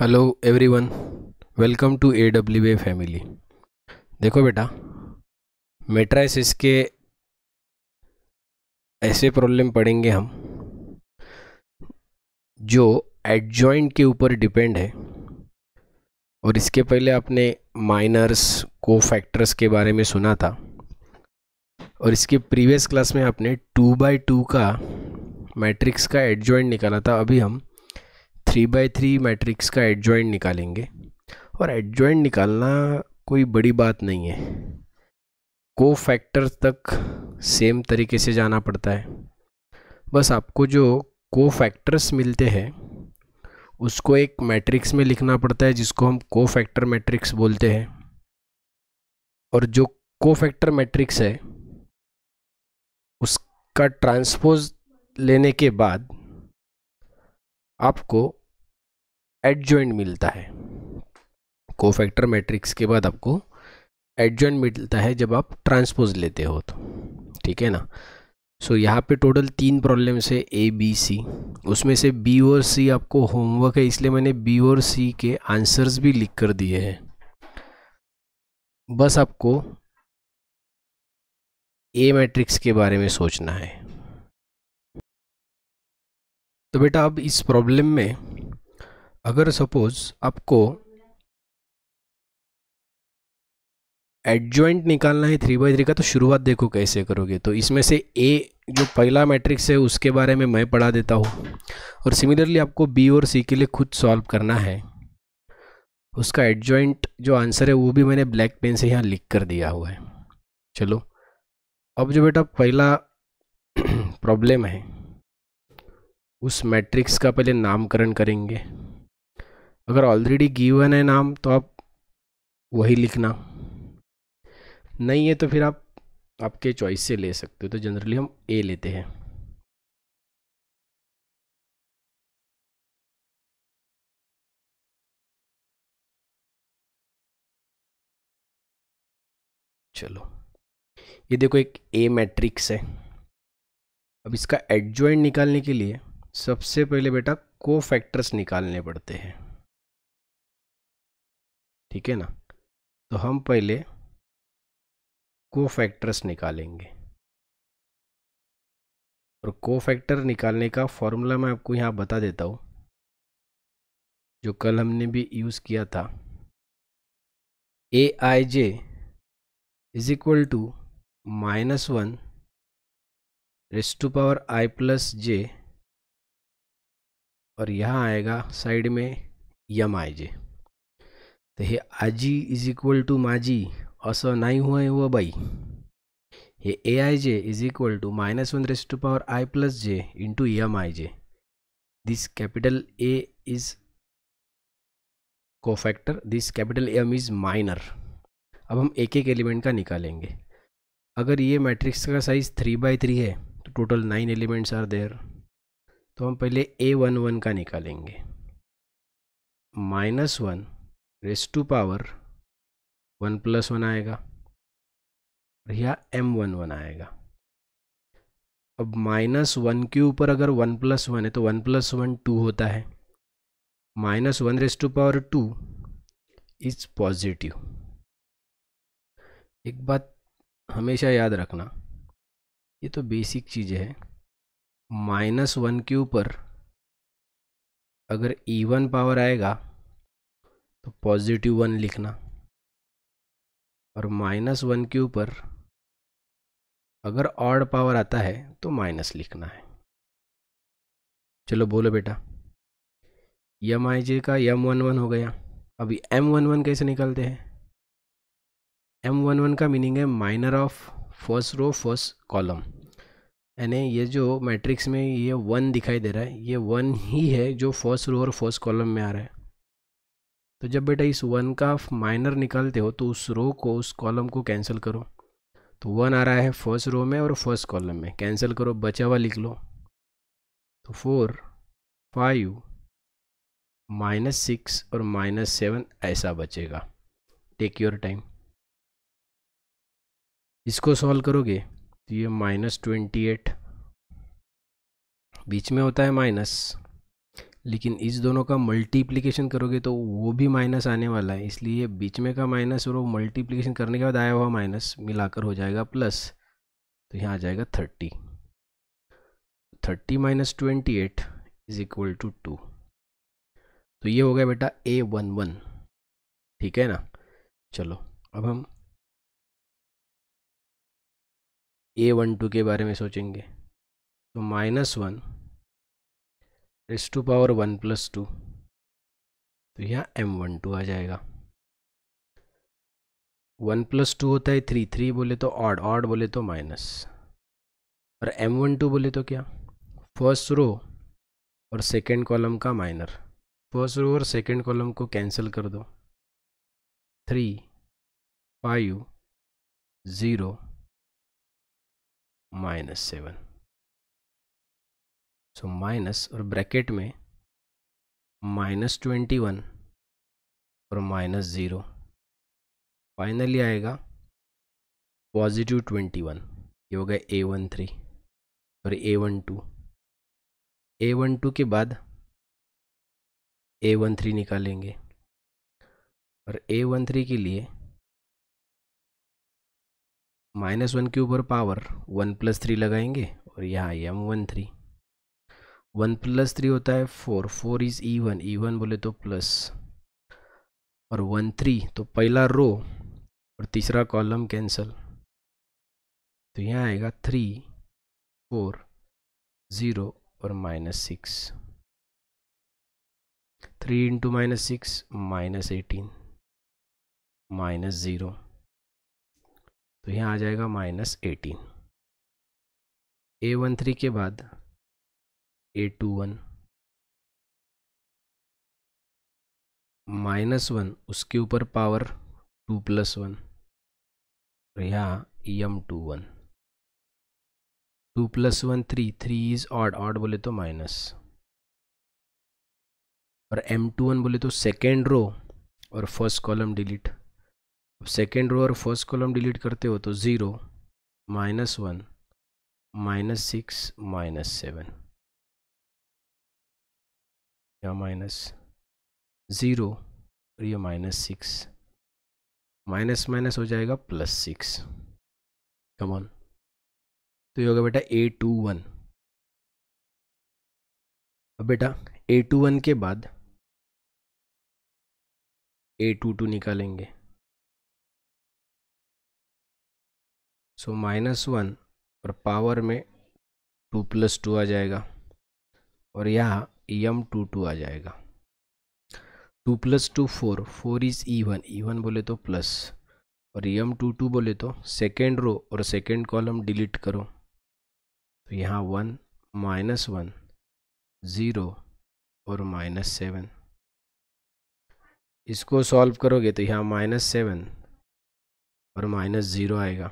hello everyone welcome to A W A family देखो बेटा matrices के ऐसे प्रॉब्लम पढ़ेंगे हम जो एडजॉइंट के ऊपर डिपेंड है और इसके पहले आपने माइनर्स को फैक्टर्स के बारे में सुना था और इसके प्रीवियस क्लास में आपने टू बाई टू का मैट्रिक्स का एडजॉइंट निकाला था अभी हम थ्री बाई थ्री मैट्रिक्स का एडजॉइंट निकालेंगे और एडजॉइंट निकालना कोई बड़ी बात नहीं है को फैक्टर तक सेम तरीके से जाना पड़ता है बस आपको जो को फैक्टर्स मिलते हैं उसको एक मैट्रिक्स में लिखना पड़ता है जिसको हम को फैक्टर मैट्रिक्स बोलते हैं और जो को फैक्टर मैट्रिक्स है उसका ट्रांसपोज लेने के बाद आपको एडजॉइंट मिलता है कोफैक्टर मैट्रिक्स के बाद आपको एडजॉइंट मिलता है जब आप ट्रांसपोज लेते हो तो ठीक है ना सो so, यहाँ पे टोटल तीन प्रॉब्लम्स है ए बी सी उसमें से बी और सी आपको होमवर्क है इसलिए मैंने बी और सी के आंसर्स भी लिख कर दिए हैं बस आपको ए मैट्रिक्स के बारे में सोचना है तो बेटा अब इस प्रॉब्लम में अगर सपोज आपको एडजॉइंट निकालना है थ्री बाई थ्री का तो शुरुआत देखो कैसे करोगे तो इसमें से ए जो पहला मैट्रिक्स है उसके बारे में मैं पढ़ा देता हूँ और सिमिलरली आपको बी और सी के लिए खुद सॉल्व करना है उसका एडजॉइंट जो आंसर है वो भी मैंने ब्लैक पेन से यहाँ लिख कर दिया हुआ है चलो अब जो बेटा पहला प्रॉब्लम है उस मैट्रिक्स का पहले नामकरण करेंगे अगर ऑलरेडी गिवन है नाम तो आप वही लिखना नहीं है तो फिर आप आपके चॉइस से ले सकते हो तो जनरली हम ए लेते हैं चलो ये देखो एक ए मैट्रिक्स है अब इसका एडजॉइंट निकालने के लिए सबसे पहले बेटा को फैक्टर्स निकालने पड़ते हैं ठीक है ना तो हम पहले को फैक्टर्स निकालेंगे और को फैक्टर निकालने का फॉर्मूला मैं आपको यहाँ बता देता हूँ जो कल हमने भी यूज़ किया था A I J is equal to minus one raise to power I plus J और यहाँ आएगा साइड में यम आई जे तो हे आजी इज इक्वल टू माजी अस नाही होय हुआ बाई ये A I J is equal to minus one raise to power I plus J into M I J this capital A is cofactor this capital M is minor अब हम एक एक element का निकालेंगे अगर ये matrix का size three by three है तो total nine elements are there तो हम पहले ए वन वन का निकालेंगे minus one raise to power one plus one आएगा और एम वन वन आएगा अब माइनस वन के ऊपर अगर वन प्लस वन है तो वन प्लस वन टू होता है minus one raise to power two is positive एक बात हमेशा याद रखना ये तो बेसिक चीज है माइनस वन के ऊपर अगर ई e वन पावर आएगा तो पॉजिटिव वन लिखना और माइनस वन के ऊपर अगर ऑड पावर आता है तो माइनस लिखना है चलो बोलो बेटा यम आई जे का यम वन वन हो गया अभी एम वन वन कैसे निकलते हैं एम वन वन का मीनिंग है minor of first row first column यानी ये जो मैट्रिक्स में ये वन दिखाई दे रहा है ये वन ही है जो फर्स्ट रो और फर्स्ट कॉलम में आ रहा है तो जब बेटा इस वन का माइनर निकालते हो तो उस रो को उस कॉलम को कैंसिल करो तो वन आ रहा है फर्स्ट रो में और फर्स्ट कॉलम में कैंसिल करो बचा हुआ लिख लो तो फोर फाइव माइनस सिक्स और माइनस सेवन ऐसा बचेगा टेक योर टाइम इसको सॉल्व करोगे तो ये माइनस ट्वेंटी एट बीच में होता है माइनस लेकिन इस दोनों का मल्टीप्लिकेशन करोगे तो वो भी माइनस आने वाला है इसलिए बीच में का माइनस और वो मल्टीप्लिकेशन करने के बाद आया हुआ माइनस मिलाकर हो जाएगा प्लस तो यहाँ आ जाएगा thirty thirty minus twenty eight is equal to two तो ये हो गया बेटा ए वन वन ठीक है ना चलो अब हम ए वन टू के बारे में सोचेंगे तो minus one raise to power one plus two तो यहाँ एम वन टू आ जाएगा वन प्लस टू होता है थ्री थ्री बोले तो ऑड ऑड बोले तो माइनस और एम वन टू बोले तो क्या फर्स्ट रो और सेकेंड कॉलम का माइनर फर्स्ट रो और सेकेंड कॉलम को कैंसिल कर दो three five zero minus seven so minus और ब्रैकेट में माइनस ट्वेंटी वन और माइनस ज़ीरो फाइनली आएगा पॉजिटिव ट्वेंटी वन ये हो गया ए वन थ्री और A one two A one two के बाद ए वन थ्री निकालेंगे और ए वन थ्री के लिए माइनस वन के ऊपर पावर वन प्लस थ्री लगाएंगे और यहाँ M one three one plus three होता है four four is E one E one बोले तो प्लस और वन थ्री तो पहला रो और तीसरा कॉलम कैंसल तो यहाँ आएगा थ्री फोर ज़ीरो और minus six three into minus six minus eighteen minus zero तो यहाँ आ जाएगा minus eighteen A one three के बाद टू वन माइनस वन उसके ऊपर पावर टू प्लस वन और M two one two plus one three three is odd odd बोले तो माइनस और एम टू वन बोले तो सेकेंड रो और first column delete second row और फर्स्ट कॉलम डिलीट करते हो तो zero minus one minus six minus seven या माइनस ज़ीरो और ये माइनस सिक्स माइनस माइनस हो जाएगा प्लस सिक्स कमॉन तो ये होगा बेटा ए टू वन अब बेटा ए टू वन के बाद ए टू टू निकालेंगे सो माइनस वन और पावर में टू प्लस टू आ जाएगा और यहाँ एम टू टू आ जाएगा two plus two four four is E one E one बोले तो प्लस और एम टू टू बोले तो सेकेंड रो और सेकेंड कॉलम डिलीट करो तो यहाँ वन माइनस वन ज़ीरो और माइनस सेवन इसको सॉल्व करोगे तो यहाँ माइनस सेवन और माइनस ज़ीरो आएगा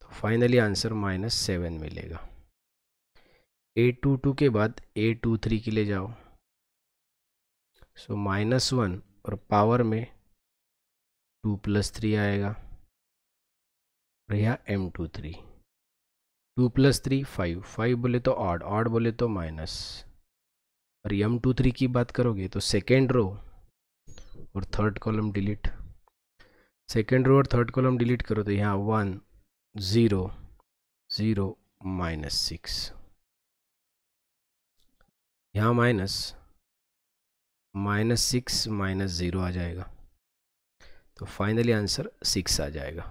तो फाइनली आंसर माइनस सेवन मिलेगा ए टू टू के बाद ए टू थ्री के लिए जाओ सो माइनस वन और पावर में टू प्लस थ्री आएगा और यहाँ M two three two plus three five five बोले तो ऑड ऑड बोले तो माइनस और एम टू थ्री की बात करोगे तो सेकेंड रो और third column delete second row और थर्ड कॉलम डिलीट करो तो यहाँ one zero zero minus six यहाँ minus minus six minus zero आ जाएगा तो फाइनली आंसर सिक्स आ जाएगा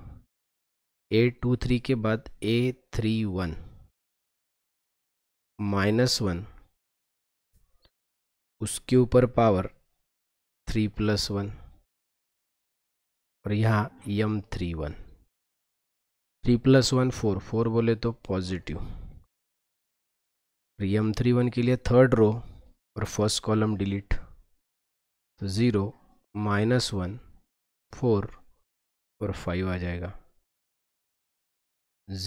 ए टू थ्री के बाद A three one minus one उसके ऊपर पावर थ्री प्लस वन और यहाँ M three one three plus one four four बोले तो पॉजिटिव एम थ्री वन के लिए थर्ड रो और फर्स्ट कॉलम डिलीट तो ज़ीरो माइनस वन फोर और फाइव आ जाएगा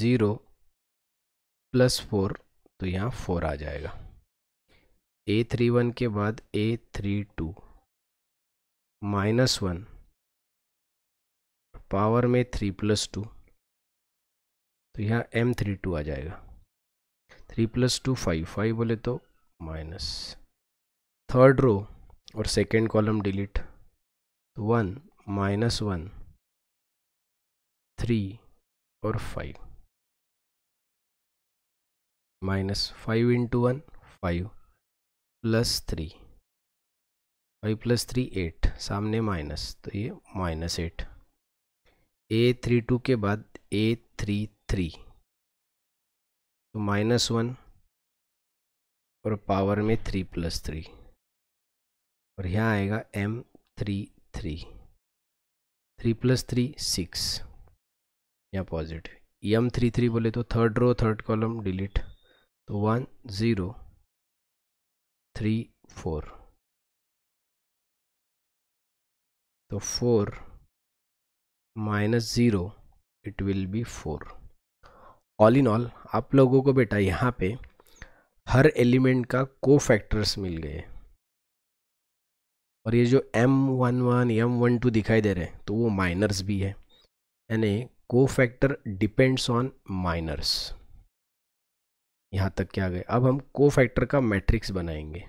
ज़ीरो प्लस फोर तो यहाँ फोर आ जाएगा ए थ्री वन के बाद A three two minus one power में थ्री प्लस टू तो यहाँ एम थ्री टू आ जाएगा three plus two five five बोले तो माइनस थर्ड रो और सेकेंड कॉलम डिलीट तो वन माइनस वन थ्री और five minus five into one five plus three five plus three eight सामने माइनस तो ये minus eight A three two के बाद ए थ्री थ्री तो minus one और पावर में थ्री प्लस थ्री और यहाँ आएगा M three three three plus three six यहाँ पॉजिटिव एम थ्री थ्री बोले तो third row third column delete तो वन ज़ीरो थ्री फोर तो four minus zero it will be four all in all आप लोगों को बेटा यहाँ पे हर एलिमेंट का को फैक्टर्स मिल गए और ये जो M one one M one two दिखाई दे रहे हैं तो वो माइनर्स भी है यानी को फैक्टर डिपेंड्स ऑन माइनर्स यहाँ तक क्या गए अब हम को फैक्टर का मैट्रिक्स बनाएंगे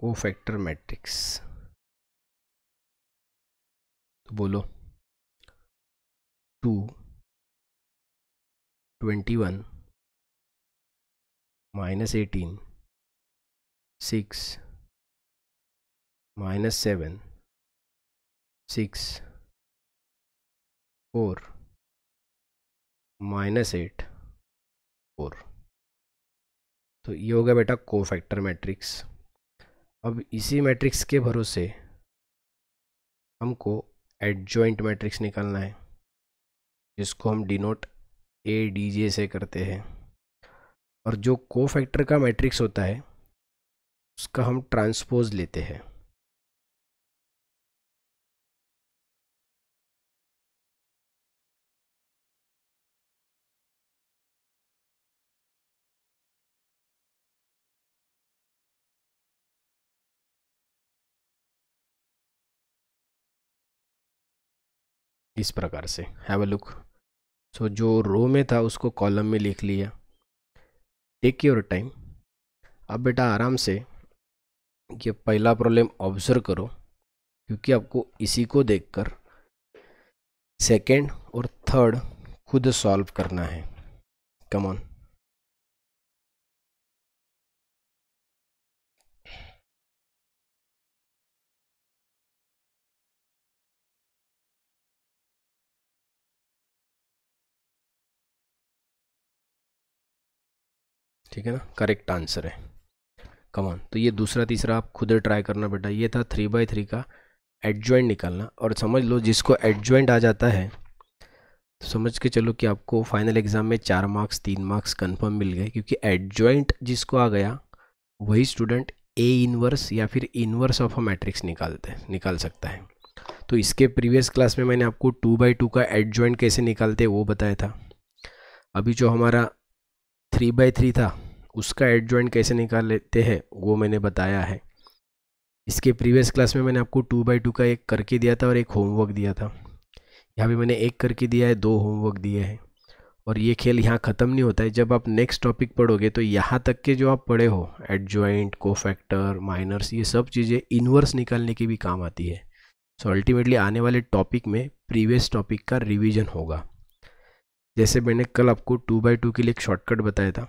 कोफैक्टर मैट्रिक्स तो बोलो two twenty one minus eighteen six minus seven six four minus eight four तो ये हो गया बेटा कोफैक्टर मैट्रिक्स अब इसी मैट्रिक्स के भरोसे हमको एडजॉइंट मैट्रिक्स निकालना है जिसको हम डिनोट ए डी जे से करते हैं और जो को फैक्टर का मैट्रिक्स होता है उसका हम ट्रांसपोज लेते हैं इस प्रकार से हैव अ लुक सो जो रो में था उसको कॉलम में लिख लिया टेक योर टाइम अब बेटा आराम से ये पहला प्रॉब्लम ऑब्जर्व करो क्योंकि आपको इसी को देखकर सेकंड और थर्ड खुद सॉल्व करना है कम ऑन ठीक है ना करेक्ट आंसर है कमॉन तो ये दूसरा तीसरा आप खुद ट्राई करना बेटा ये था थ्री बाई थ्री का एडजॉइंट निकालना और समझ लो जिसको एडजॉइंट आ जाता है तो समझ के चलो कि आपको फाइनल एग्ज़ाम में चार मार्क्स तीन मार्क्स कंफर्म मिल गए क्योंकि एडजॉइंट जिसको आ गया वही स्टूडेंट ए इनवर्स या फिर इनवर्स ऑफ अ मैट्रिक्स निकालते निकाल सकता है तो इसके प्रीवियस क्लास में मैंने आपको टू बाई टू का एडजॉइंट कैसे निकालते वो बताया था अभी जो हमारा थ्री बाई थ्री था उसका एड ज्वाइंट कैसे निकाल लेते हैं वो मैंने बताया है इसके प्रीवियस क्लास में मैंने आपको टू बाई टू का एक करके दिया था और एक होमवर्क दिया था यहाँ भी मैंने एक करके दिया है दो होमवर्क दिए हैं और ये खेल यहाँ ख़त्म नहीं होता है जब आप नेक्स्ट टॉपिक पढ़ोगे तो यहाँ तक के जो आप पढ़े हो एडजॉइंट को फैक्टर माइनर्स ये सब चीज़ें इनवर्स निकालने की भी काम आती है सो so अल्टीमेटली आने वाले टॉपिक में प्रीवियस टॉपिक का रिविज़न होगा जैसे मैंने कल आपको टू बाई टू के लिए एक शॉर्टकट बताया था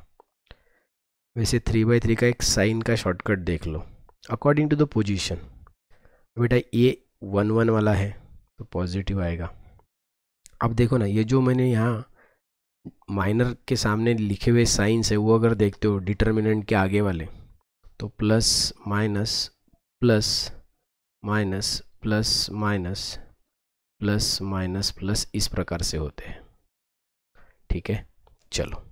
वैसे थ्री बाई थ्री का एक साइन का शॉर्टकट देख लो अकॉर्डिंग टू द पोजीशन बेटा ये वन वन वाला है तो पॉजिटिव आएगा अब देखो ना ये जो मैंने यहाँ माइनर के सामने लिखे हुए साइंस है वो अगर देखते हो डिटर्मिनेंट के आगे वाले तो plus minus plus minus plus minus plus minus plus इस प्रकार से होते हैं ठीक है चलो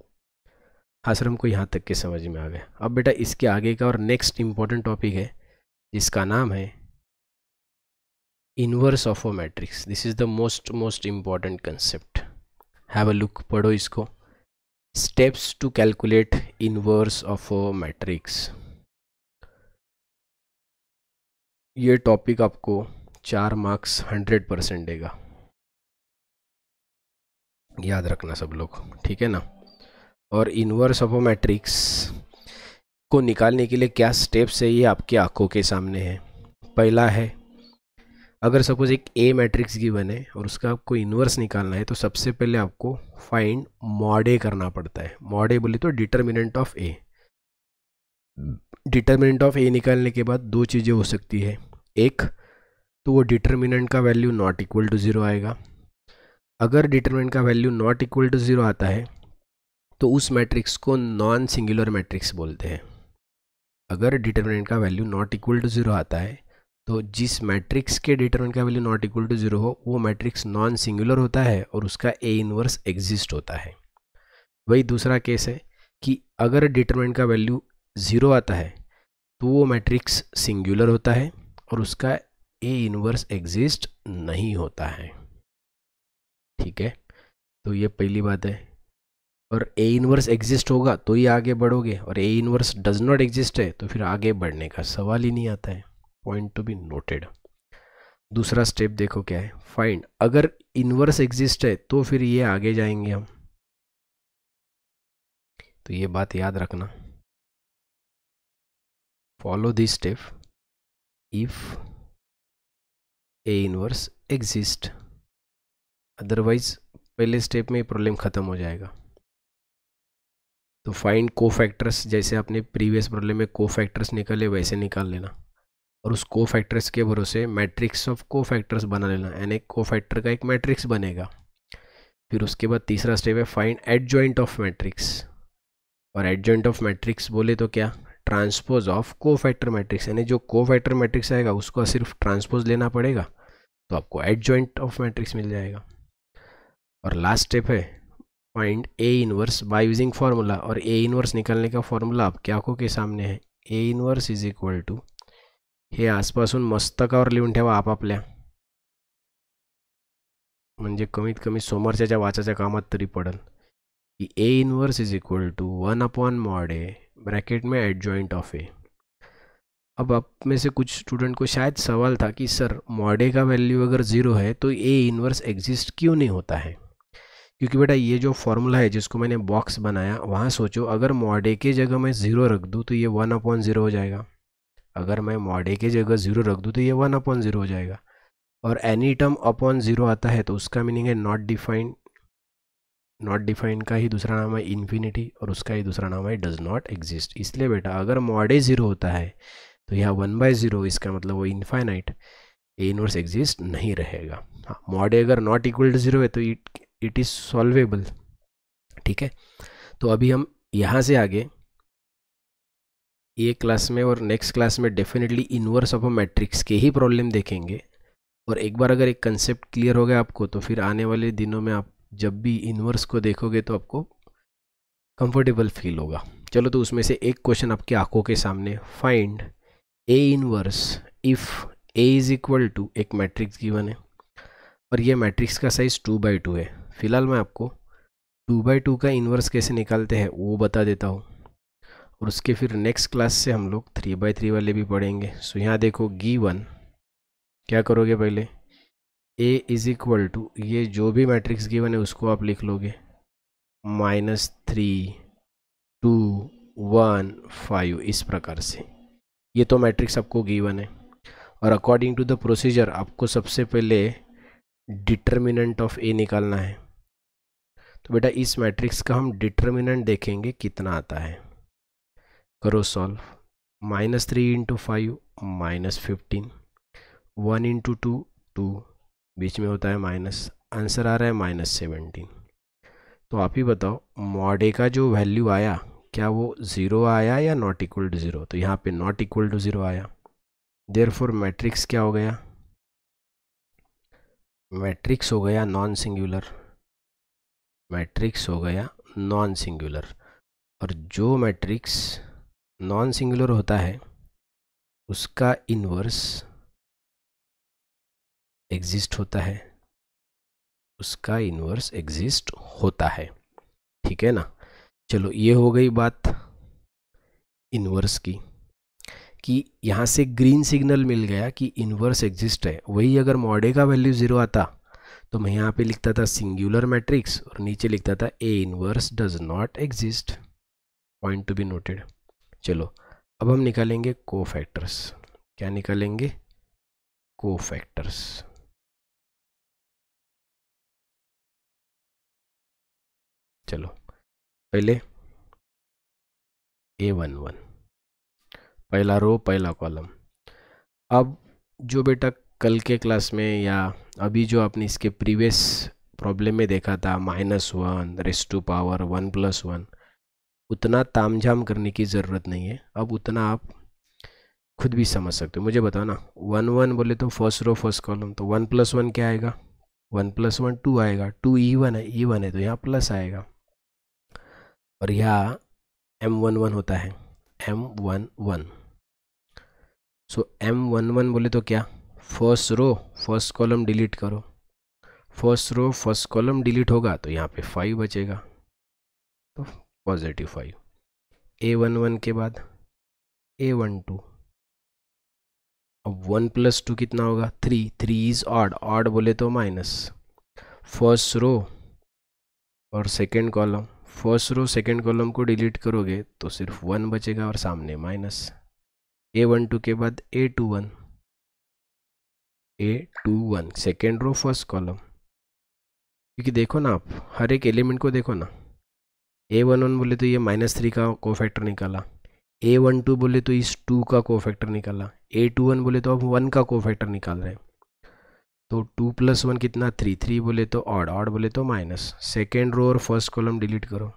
आश्रम को यहाँ तक के समझ में आ गया अब बेटा इसके आगे का और नेक्स्ट इम्पॉर्टेंट टॉपिक है जिसका नाम है inverse of a matrix this is the most most important concept have a look पढ़ो इसको steps to calculate inverse of a matrix ये टॉपिक आपको चार मार्क्स हंड्रेड परसेंट देगा याद रखना सब लोग ठीक है ना और इन्वर्स ऑफ मैट्रिक्स को निकालने के लिए क्या स्टेप्स है ये आपकी आंखों के सामने है पहला है अगर सपोज एक ए मैट्रिक्स गिवन है और उसका आपको इन्वर्स निकालना है तो सबसे पहले आपको फाइंड मॉडे करना पड़ता है मॉडे बोले तो determinant of A determinant of A निकालने के बाद दो चीज़ें हो सकती है एक तो वो डिटर्मिनेंट का value not equal to zero आएगा अगर डिटर्मिनेंट का value not equal to zero आता है तो उस मैट्रिक्स को नॉन सिंगुलर मैट्रिक्स बोलते हैं अगर डिटर्मिनेंट का value not equal to zero आता है तो जिस मैट्रिक्स के डिटर्मिनेंट का value not equal to zero हो वो मैट्रिक्स नॉन सिंगुलर होता है और उसका ए इनवर्स एग्जिस्ट होता है वही दूसरा केस है कि अगर डिटर्मिनेंट का वैल्यू ज़ीरो आता है तो वो मैट्रिक्स सिंगुलर होता है और उसका ए इनवर्स एग्जिस्ट नहीं होता है ठीक है तो ये पहली बात है और ए इनवर्स एग्जिस्ट होगा तो ही आगे बढ़ोगे और A inverse does not exist है तो फिर आगे बढ़ने का सवाल ही नहीं आता है पॉइंट टू बी नोटेड दूसरा स्टेप देखो क्या है फाइंड अगर इनवर्स एग्जिस्ट है तो फिर ये आगे जाएंगे हम तो ये बात याद रखना follow this step if A inverse exist otherwise पहले स्टेप में प्रॉब्लम ख़त्म हो जाएगा तो फाइंड को फैक्टर्स जैसे आपने प्रीवियस प्रॉब्लम में को फैक्टर्स निकाले वैसे निकाल लेना और उस को फैक्टर्स के भरोसे मैट्रिक्स ऑफ को फैक्टर्स बना लेना यानी को फैक्टर का एक मैट्रिक्स बनेगा फिर उसके बाद तीसरा स्टेप है find adjoint of matrix और एड जॉइंट ऑफ मैट्रिक्स बोले तो क्या transpose of cofactor matrix यानी जो को फैक्टर मैट्रिक्स आएगा उसको सिर्फ ट्रांसपोज लेना पड़ेगा तो आपको एड जॉइंट ऑफ मैट्रिक्स मिल जाएगा और लास्ट स्टेप है find A inverse by using formula और ए इनवर्स निकालने का फार्मूला आपके आंखों के सामने है A inverse is equal to हे आजपासून मस्तकावर लिहून ठेवा आपापल्या म्हणजे कमीत कमी सोमरच्या वाचाच्या कामात तरी पडेल कि A inverse is equal to one upon mod A bracket में एड जॉइंट ऑफ ए अब आप में से कुछ स्टूडेंट को शायद सवाल था कि सर मॉडे का वैल्यू अगर ज़ीरो है तो ए इनवर्स एग्जिस्ट क्यों नहीं होता है क्योंकि बेटा ये जो फॉर्मूला है जिसको मैंने बॉक्स बनाया वहाँ सोचो अगर मॉडे के जगह मैं ज़ीरो रख दूँ तो ये वन अपॉन ज़ीरो हो जाएगा अगर मैं मॉडे के जगह ज़ीरो रख दूँ तो ये वन अपॉन ज़ीरो हो जाएगा और एनी टर्म अपॉन ज़ीरो आता है तो उसका मीनिंग है नॉट डिफाइंड नॉट डिफाइंड का ही दूसरा नाम है इन्फिनिटी और उसका ही दूसरा नाम है डज नॉट एग्जिस्ट इसलिए बेटा अगर मॉडे ज़ीरो होता है तो यह वन बाय ज़ीरो इसका मतलब वो इन्फाइनाइट ए इनवर्स एग्जिस्ट नहीं रहेगा हाँ मॉडे अगर नॉट इक्वल टू ज़ीरो है तो इट इट इज़ सॉल्वेबल ठीक है तो अभी हम यहाँ से आगे ये क्लास में और नेक्स्ट क्लास में definitely inverse of a matrix के ही प्रॉब्लम देखेंगे और एक बार अगर एक कंसेप्ट क्लियर हो गया आपको तो फिर आने वाले दिनों में आप जब भी इन्वर्स को देखोगे तो आपको कंफर्टेबल फील होगा चलो तो उसमें से एक क्वेश्चन आपकी आंखों के सामने find A inverse if A is equal to एक मैट्रिक्स गिवन है और ये मैट्रिक्स का साइज़ टू बाई टू है फ़िलहाल मैं आपको टू बाई टू का इन्वर्स कैसे निकालते हैं वो बता देता हूँ और उसके फिर नेक्स्ट क्लास से हम लोग थ्री बाई थ्री वाले भी पढ़ेंगे सो यहाँ देखो गी वन क्या करोगे पहले ए इज़ इक्वल टू ये जो भी मैट्रिक्स गिवन है उसको आप लिख लोगे minus three two one five इस प्रकार से ये तो मैट्रिक्स आपको गिवन है और अकॉर्डिंग टू द प्रोसीजर आपको सबसे पहले डिटर्मिनेंट ऑफ ए निकालना है तो बेटा इस मैट्रिक्स का हम डिटर्मिनेंट देखेंगे कितना आता है करो solve minus three into five minus fifteen one into two two बीच में होता है माइनस आंसर आ रहा है माइनस सेवेंटीन तो आप ही बताओ मॉडे का जो वैल्यू आया क्या वो ज़ीरो आया या नॉट इक्वल टू ज़ीरो तो यहाँ पे नॉट इक्वल टू ज़ीरो आया देर फोर मैट्रिक्स क्या हो गया मैट्रिक्स हो गया नॉन सिंगुलर मैट्रिक्स हो गया नॉन सिंगुलर और जो मैट्रिक्स नॉन सिंगुलर होता है उसका इन्वर्स एग्जिस्ट होता है उसका इन्वर्स एग्जिस्ट होता है ठीक है ना चलो ये हो गई बात इन्वर्स की कि यहाँ से ग्रीन सिग्नल मिल गया कि इन्वर्स एग्जिस्ट है वही अगर मॉडे का वैल्यू ज़ीरो आता तो मैं यहाँ पे लिखता था सिंगुलर मैट्रिक्स और नीचे लिखता था A inverse does not exist point to be noted चलो अब हम निकालेंगे को फैक्टर्स क्या निकालेंगे को फैक्टर्स चलो पहले ए वन वन पहला रो पहला कॉलम अब जो बेटा कल के क्लास में या अभी जो आपने इसके प्रीवियस प्रॉब्लम में देखा था minus one raised to power one plus one उतना ताम झाम करने की ज़रूरत नहीं है अब उतना आप खुद भी समझ सकते हो मुझे बताओ ना वन वन बोले तो फर्स्ट रो फर्स्ट कॉलम तो वन प्लस वन क्या आएगा वन प्लस वन टू आएगा टू ई वन है ई वन है तो यहाँ प्लस आएगा और यहाँ एम वन वन होता है M one one so M one one बोले तो क्या first row first column delete करो first row first column delete होगा तो यहाँ पे फाइव बचेगा तो positive five A one one के बाद ए वन टू अब वन प्लस टू कितना होगा three three is odd odd बोले तो माइनस फर्स्ट रो और second column first row second column को डिलीट करोगे तो सिर्फ वन बचेगा और सामने माइनस ए वन टू के बाद A two one A two one second row first column क्योंकि देखो ना आप हर एक एलिमेंट को देखो ना ए वन वन बोले तो ये माइनस थ्री का को फैक्टर निकाला ए वन टू बोले तो इस टू का को फैक्टर निकाला ए टू वन बोले तो आप वन का को फैक्टर निकाल रहे हैं तो टू प्लस वन कितना थ्री थ्री बोले तो ऑड ऑड बोले तो माइनस सेकेंड रो और फर्स्ट कॉलम डिलीट करो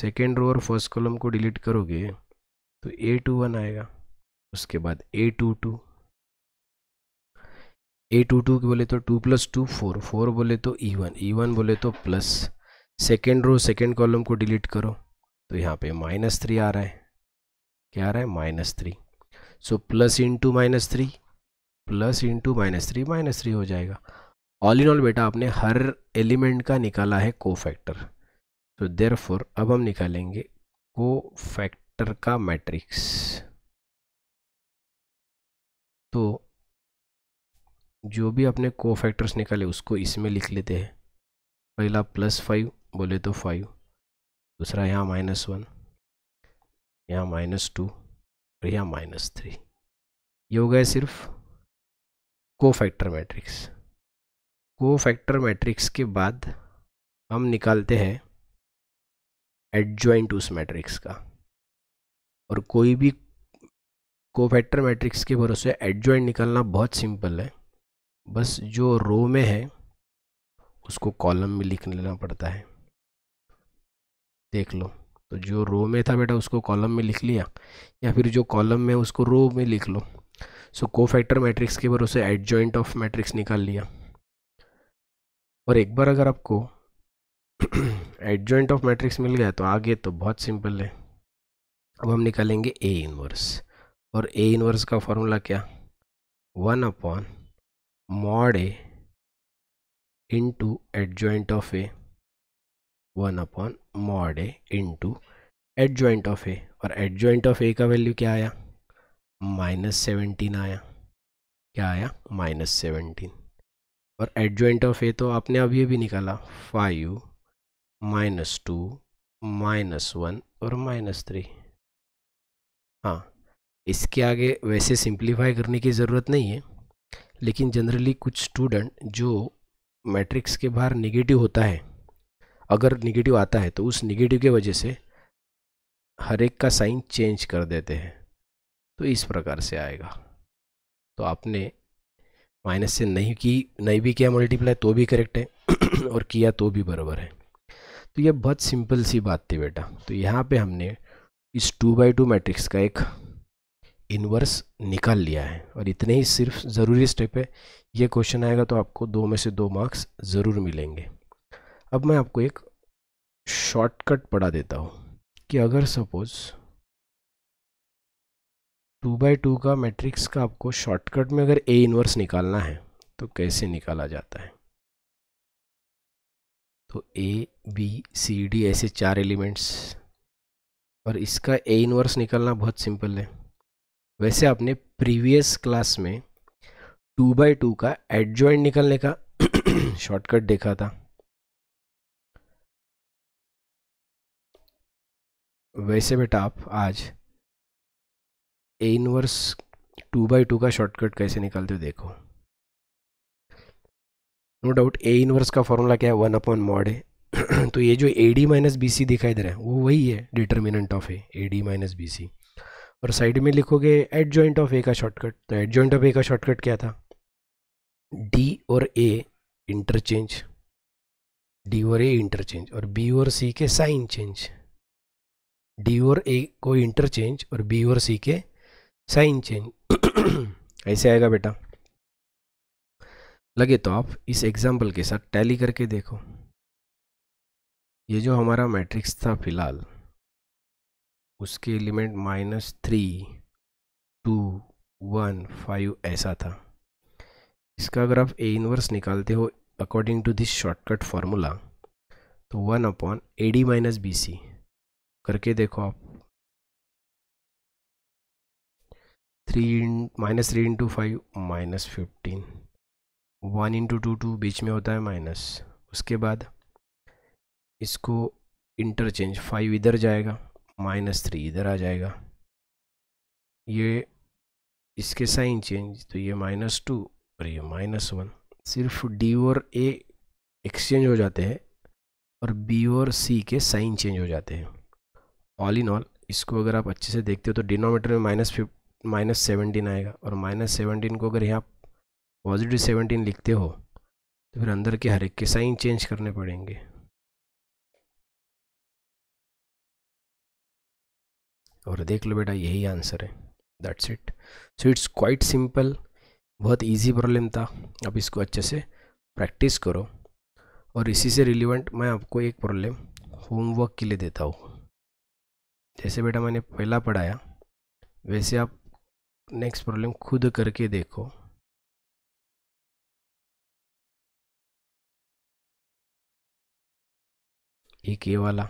सेकेंड रो और फर्स्ट कॉलम को डिलीट करोगे तो ए टू वन आएगा उसके बाद A two two A two two बोले तो two plus two four four बोले तो ई वन ई वन बोले तो plus second row second column को डिलीट करो तो यहाँ पे माइनस थ्री आ रहा है क्या आ रहा है minus three so plus into minus three plus into minus three minus three हो जाएगा ऑल इन ऑल बेटा आपने हर एलिमेंट का निकाला है को फैक्टर तो देर अब हम निकालेंगे को फैक्टर का मैट्रिक्स तो जो भी अपने को फैक्टर्स निकाले उसको इसमें लिख लेते हैं पहला प्लस फाइव बोले तो फाइव दूसरा यहाँ माइनस वन यहाँ माइनस टू और यहाँ माइनस थ्री ये हो गया सिर्फ cofactor matrix cofactor matrix के बाद हम निकालते हैं एडजॉइंट उस मैट्रिक्स का और कोई भी को फैक्टर मैट्रिक्स के भरोसे एडजॉइंट निकालना बहुत सिंपल है बस जो रो में है उसको कॉलम में लिख लेना पड़ता है देख लो तो जो रो में था बेटा उसको कॉलम में लिख लिया या फिर जो कॉलम में उसको रो में लिख लो सो को फैक्टर मैट्रिक्स के भरोसे एडजॉइंट ऑफ मैट्रिक्स निकाल लिया और एक बार अगर आपको एडजॉइंट ऑफ मैट्रिक्स मिल गया तो आगे तो बहुत सिंपल है अब हम निकालेंगे ए इनवर्स और ए इनवर्स का फॉर्मूला क्या one upon mod A into adjoint of A 1 upon mod A into joint of A और ज्वाइंट ऑफ ए का वैल्यू क्या आया माइनस सेवनटीन आया क्या आया माइनस सेवनटीन और ज्वाइंट ऑफ ए तो आपने अभी अभी निकाला five minus two minus one और माइनस थ्री हाँ इसके आगे वैसे सिंप्लीफाई करने की ज़रूरत नहीं है लेकिन जनरली कुछ स्टूडेंट जो मैट्रिक्स के बाहर निगेटिव होता है अगर निगेटिव आता है तो उस निगेटिव के वजह से हर एक का साइन चेंज कर देते हैं तो इस प्रकार से आएगा तो आपने माइनस से नहीं की नहीं भी किया मल्टीप्लाई तो भी करेक्ट है और किया तो भी बराबर है तो यह बहुत सिंपल सी बात थी बेटा तो यहाँ पे हमने इस टू बाई टू मैट्रिक्स का एक इनवर्स निकाल लिया है और इतने ही सिर्फ ज़रूरी स्टेप है ये क्वेश्चन आएगा तो आपको दो में से दो मार्क्स ज़रूर मिलेंगे अब मैं आपको एक शॉर्टकट पढ़ा देता हूँ कि अगर सपोज़ टू बाई टू का मैट्रिक्स का आपको शॉर्टकट में अगर ए इन्वर्स निकालना है तो कैसे निकाला जाता है तो ए बी सी डी ऐसे चार एलिमेंट्स और इसका ए इन्वर्स निकालना बहुत सिंपल है वैसे आपने प्रीवियस क्लास में टू बाई टू का एडजॉइंट निकलने का शॉर्टकट देखा था वैसे बेटा आप आज A inverse two by two का शॉर्टकट कैसे निकालते हो देखो नो डाउट ए इनवर्स का फॉर्मूला क्या है वन अपॉन मॉड है तो ये जो A D minus B C दिखाई दे रहा है वो वही है determinant of A D minus B C और साइड में लिखोगे एड जॉइंट ऑफ ए का शॉर्टकट तो एड जॉइंट ऑफ ए का शॉर्टकट क्या था डी और ए इंटरचेंज डी और ए इंटरचेंज और बी और सी के साइन चेंज डी और ए को इंटरचेंज और बी और सी के साइन चेंज ऐसे आएगा बेटा लगे तो आप इस एग्जाम्पल के साथ टैली करके देखो ये जो हमारा मैट्रिक्स था फिलहाल उसके element minus three two one five ऐसा था इसका अगर आप ए इनवर्स निकालते हो according to this shortcut formula तो one upon A D minus B C करके देखो आप three minus three into five minus fifteen one into two two बीच में होता है माइनस उसके बाद इसको इंटरचेंज फाइव इधर जाएगा माइनस थ्री इधर आ जाएगा ये इसके साइन चेंज तो ये माइनस टू और ये माइनस वन सिर्फ डी और ए एक्सचेंज हो जाते हैं और बी और सी के साइन चेंज हो जाते हैं ऑल इन ऑल इसको अगर आप अच्छे से देखते हो तो डिनोमीटर में माइनस फिफ माइनस सेवनटीन आएगा और माइनस सेवनटीन को अगर यहाँ पॉजिटिव सेवनटीन लिखते हो तो फिर अंदर के हर एक के साइन चेंज करने पड़ेंगे और देख लो बेटा यही आंसर है that's it so it's quite simple बहुत इजी प्रॉब्लम था अब इसको अच्छे से प्रैक्टिस करो और इसी से रिलीवेंट मैं आपको एक प्रॉब्लम होमवर्क के लिए देता हूँ जैसे बेटा मैंने पहला पढ़ाया वैसे आप नेक्स्ट प्रॉब्लम खुद करके देखो एक ये वाला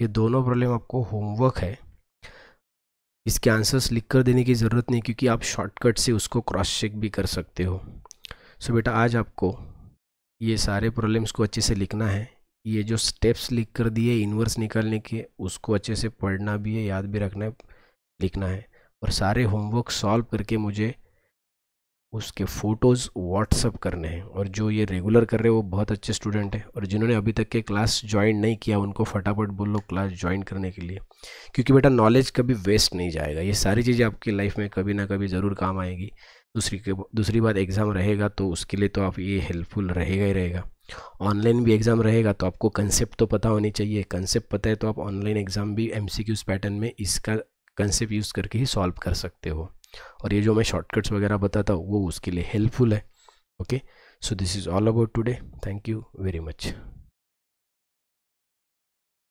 ये दोनों प्रॉब्लम आपको होमवर्क है इसके आंसर्स लिख कर देने की ज़रूरत नहीं क्योंकि आप शॉर्टकट से उसको क्रॉस चेक भी कर सकते हो सो बेटा आज आपको ये सारे प्रॉब्लम्स को अच्छे से लिखना है ये जो स्टेप्स लिख कर दिए इन्वर्स निकालने के उसको अच्छे से पढ़ना भी है याद भी रखना है लिखना है और सारे होमवर्क सॉल्व करके मुझे उसके फ़ोटोज़ व्हाट्सअप करने हैं और जो ये रेगुलर कर रहे हैं वो बहुत अच्छे स्टूडेंट हैं और जिन्होंने अभी तक के क्लास ज्वाइन नहीं किया उनको फटाफट बोल लो क्लास ज्वाइन करने के लिए क्योंकि बेटा नॉलेज कभी वेस्ट नहीं जाएगा ये सारी चीज़ें आपकी लाइफ में कभी ना कभी ज़रूर काम आएगी दूसरी के दूसरी बात एग्ज़ाम रहेगा तो उसके लिए तो आप ये हेल्पफुल रहेगा ही रहेगा ऑनलाइन भी एग्ज़ाम रहेगा तो आपको कंसेप्ट तो पता होनी चाहिए कंसेप्ट पता है तो आप ऑनलाइन एग्ज़ाम भी एम सी पैटर्न में इसका कंसेप्ट यूज़ करके ही सॉल्व कर सकते हो और ये जो मैं शॉर्टकट्स वगैरह बताता हूँ वो उसके लिए हेल्पफुल है okay so this is all about today thank you very much